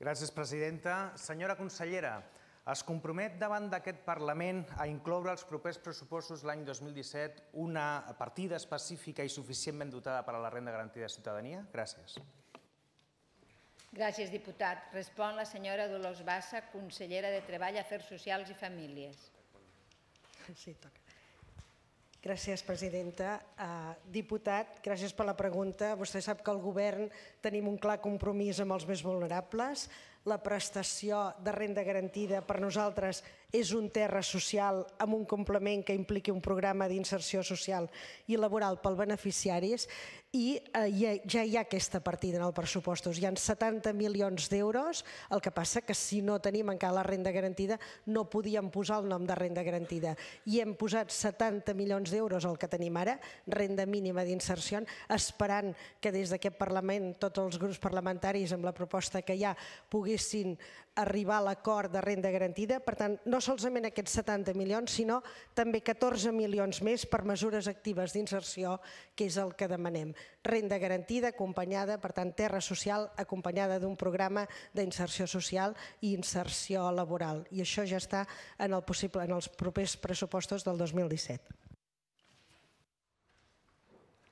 Gràcies, presidenta. Senyora consellera, es compromet davant d'aquest Parlament a incloure els propers pressupostos l'any 2017 una partida específica i suficientment dotada per a la renda garantida de ciutadania? Gràcies. Gràcies, diputat. Respon la senyora Dolors Bassa, consellera de Treball, Afers Socials i Famílies. Sí, toca. Gràcies, presidenta. Eh, diputat, gràcies per la pregunta. Vostè sap que el govern tenim un clar compromís amb els més vulnerables la prestació de renda garantida per nosaltres és un terra social amb un complement que impliqui un programa d'inserció social i laboral pel beneficiaris i eh, ja hi ha aquesta partida en el pressupostos. Hi ha 70 milions d'euros, el que passa que si no tenim encara la renda garantida no podíem posar el nom de renda garantida. I hem posat 70 milions d'euros, el que tenim ara, renda mínima d'inserció, esperant que des d'aquest Parlament tots els grups parlamentaris amb la proposta que hi ha pugui poguessin arribar a l'acord de renda garantida. Per tant, no solament aquests 70 milions, sinó també 14 milions més per mesures actives d'inserció, que és el que demanem. Renda garantida acompanyada, per tant, terra social acompanyada d'un programa d'inserció social i inserció laboral. I això ja està en, el possible, en els propers pressupostos del 2017.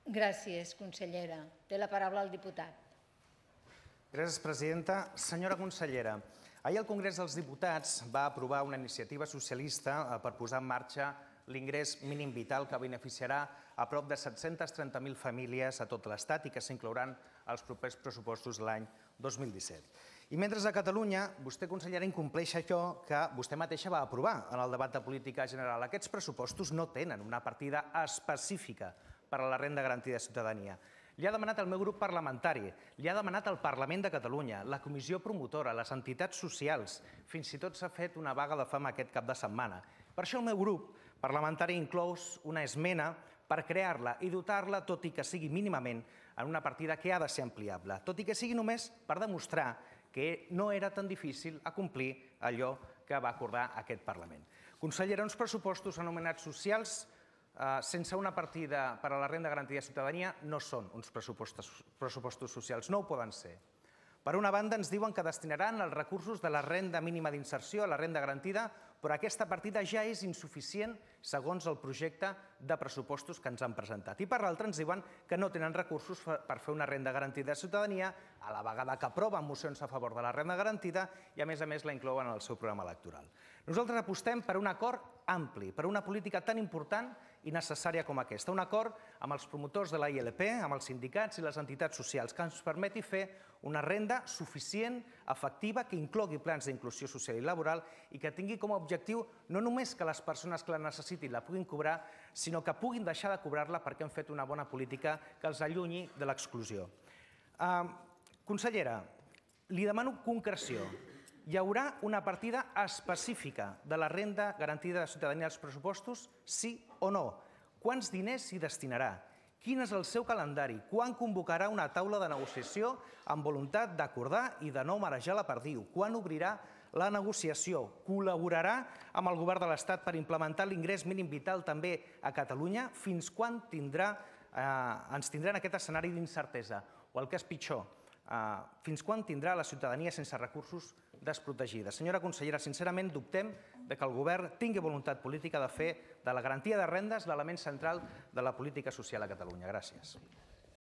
Gràcies, consellera. Té la paraula el diputat. Gràcies, presidenta. Senyora consellera, ahir el Congrés dels Diputats va aprovar una iniciativa socialista eh, per posar en marxa l'ingrés mínim vital que beneficiarà a prop de 730.000 famílies a tot l'estat i que s'inclouran als propers pressupostos de l'any 2017. I mentre a Catalunya, vostè, consellera, incompleix això que vostè mateixa va aprovar en el debat de política general. Aquests pressupostos no tenen una partida específica per a la renda garantida de ciutadania. Li ha demanat el meu grup parlamentari, li ha demanat el Parlament de Catalunya, la comissió promotora, les entitats socials, fins i tot s'ha fet una vaga de fam aquest cap de setmana. Per això el meu grup parlamentari inclou una esmena per crear-la i dotar-la, tot i que sigui mínimament, en una partida que ha de ser ampliable, tot i que sigui només per demostrar que no era tan difícil acomplir allò que va acordar aquest Parlament. Consellera, uns pressupostos anomenats socials Eh, sense una partida per a la renda garantida de ciutadania no són uns pressupostos, pressupostos socials, no ho poden ser. Per una banda, ens diuen que destinaran els recursos de la renda mínima d'inserció a la renda garantida però aquesta partida ja és insuficient segons el projecte de pressupostos que ens han presentat. I per l'altra ens diuen que no tenen recursos per fer una renda garantida de ciutadania, a la vegada que aproven mocions a favor de la renda garantida i, a més a més, la inclouen en el seu programa electoral. Nosaltres apostem per un acord ampli, per una política tan important i necessària com aquesta. Un acord amb els promotors de la ILP, amb els sindicats i les entitats socials, que ens permeti fer una renda suficient, efectiva, que inclogui plans d'inclusió social i laboral i que tingui com a objectiu objectiu no només que les persones que la necessitin la puguin cobrar, sinó que puguin deixar de cobrar-la perquè han fet una bona política que els allunyi de l'exclusió. Eh, consellera, li demano concreció. Hi haurà una partida específica de la renda garantida de ciutadania als pressupostos, sí o no? Quants diners s'hi destinarà? Quin és el seu calendari? Quan convocarà una taula de negociació amb voluntat d'acordar i de no marejar la perdiu? Quan obrirà la negociació. Col·laborarà amb el govern de l'Estat per implementar l'ingrés mínim vital també a Catalunya fins quan tindrà, eh, ens tindrà en aquest escenari d'incertesa o el que és pitjor, eh, fins quan tindrà la ciutadania sense recursos desprotegida. Senyora consellera, sincerament dubtem de que el govern tingui voluntat política de fer de la garantia de rendes l'element central de la política social a Catalunya. Gràcies.